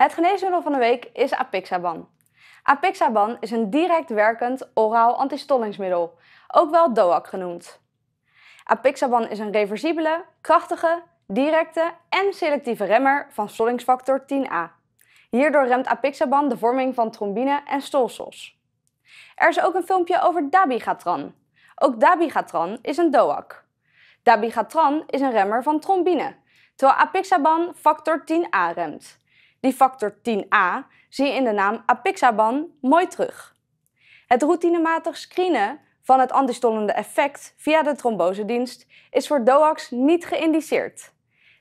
Het geneesmiddel van de week is apixaban. Apixaban is een direct werkend oraal antistollingsmiddel, ook wel DOAC genoemd. Apixaban is een reversibele, krachtige, directe en selectieve remmer van stollingsfactor 10a. Hierdoor remt apixaban de vorming van trombine en stolsels. Er is ook een filmpje over dabigatran. Ook dabigatran is een DOAC. Dabigatran is een remmer van trombine, terwijl apixaban factor 10a remt. Die factor 10a zie je in de naam apixaban mooi terug. Het routinematig screenen van het antistollende effect via de trombosedienst is voor DOAX niet geïndiceerd.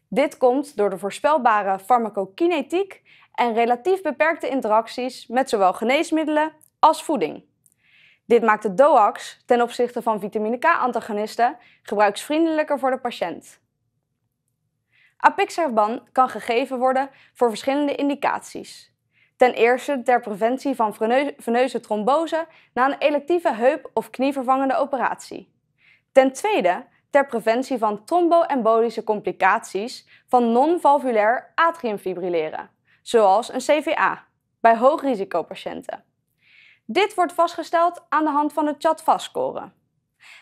Dit komt door de voorspelbare farmacokinetiek en relatief beperkte interacties met zowel geneesmiddelen als voeding. Dit maakt de DOAX ten opzichte van vitamine K-antagonisten gebruiksvriendelijker voor de patiënt. Apixaban kan gegeven worden voor verschillende indicaties. Ten eerste ter preventie van veneuze trombose na een electieve heup- of knievervangende operatie. Ten tweede ter preventie van tromboembolische complicaties van non-valvulair atriumfibrilleren, zoals een CVA, bij hoogrisicopatiënten. Dit wordt vastgesteld aan de hand van de CHAT-VAS-score.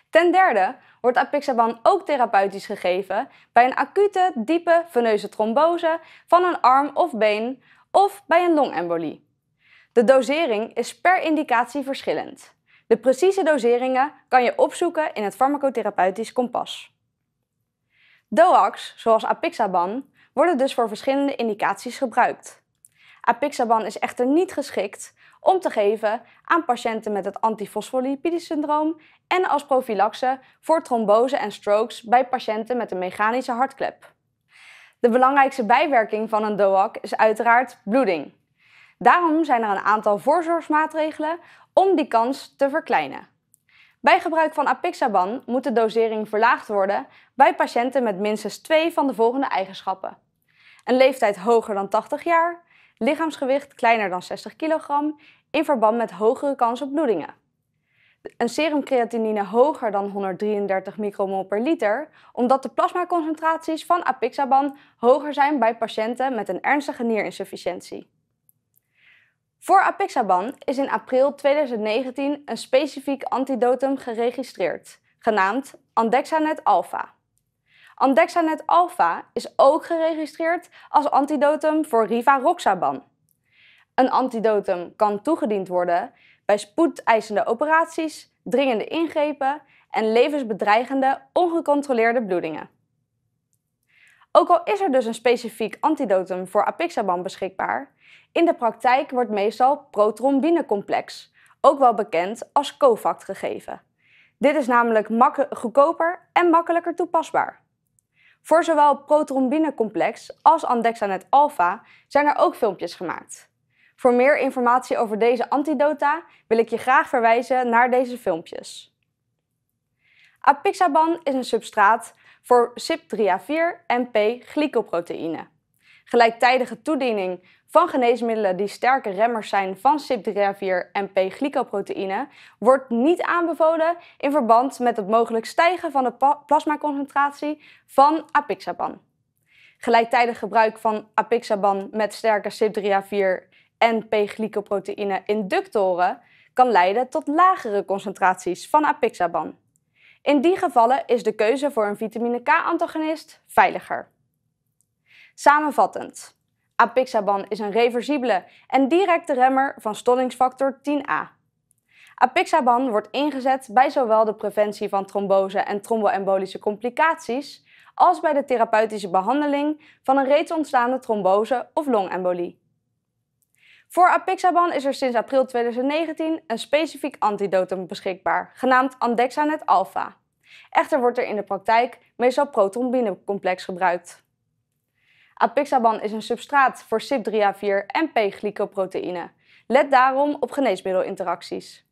Ten derde wordt apixaban ook therapeutisch gegeven bij een acute, diepe veneuze trombose van een arm of been of bij een longembolie. De dosering is per indicatie verschillend. De precieze doseringen kan je opzoeken in het farmacotherapeutisch kompas. DOAX, zoals apixaban, worden dus voor verschillende indicaties gebruikt. Apixaban is echter niet geschikt om te geven aan patiënten met het antifosfolipide syndroom en als profilaxe voor trombose en strokes bij patiënten met een mechanische hartklep. De belangrijkste bijwerking van een DOAC is uiteraard bloeding. Daarom zijn er een aantal voorzorgsmaatregelen om die kans te verkleinen. Bij gebruik van apixaban moet de dosering verlaagd worden bij patiënten met minstens twee van de volgende eigenschappen. Een leeftijd hoger dan 80 jaar, lichaamsgewicht kleiner dan 60 kilogram in verband met hogere kans op bloedingen. Een serumcreatinine hoger dan 133 micromol per liter, omdat de plasmaconcentraties van apixaban hoger zijn bij patiënten met een ernstige nierinsufficiëntie. Voor apixaban is in april 2019 een specifiek antidotum geregistreerd, genaamd Andexanet alpha. Andexanet alfa is ook geregistreerd als antidotum voor rivaroxaban. Een antidotum kan toegediend worden bij spoedeisende operaties, dringende ingrepen en levensbedreigende ongecontroleerde bloedingen. Ook al is er dus een specifiek antidotum voor apixaban beschikbaar, in de praktijk wordt meestal protrombinecomplex, ook wel bekend als COVAX, gegeven. Dit is namelijk goedkoper en makkelijker toepasbaar. Voor zowel protrombinecomplex als andexanet alpha zijn er ook filmpjes gemaakt. Voor meer informatie over deze antidota wil ik je graag verwijzen naar deze filmpjes. Apixaban is een substraat voor CYP3A4 en P-glycoproteïne gelijktijdige toediening van geneesmiddelen die sterke remmers zijn van cyp CYP3R4 en P-glycoproteïne wordt niet aanbevolen in verband met het mogelijk stijgen van de plasmaconcentratie van apixaban. Gelijktijdig gebruik van apixaban met sterke cyp CYP3R4 en P-glycoproteïne inductoren kan leiden tot lagere concentraties van apixaban. In die gevallen is de keuze voor een vitamine K-antagonist veiliger. Samenvattend. Apixaban is een reversibele en directe remmer van stollingsfactor 10a. Apixaban wordt ingezet bij zowel de preventie van trombose en tromboembolische complicaties als bij de therapeutische behandeling van een reeds ontstaande trombose of longembolie. Voor apixaban is er sinds april 2019 een specifiek antidotum beschikbaar, genaamd Andexanet alpha. Echter wordt er in de praktijk meestal protrombinecomplex gebruikt. Apixaban is een substraat voor CYP3A4 en P-glycoproteïne. Let daarom op geneesmiddelinteracties.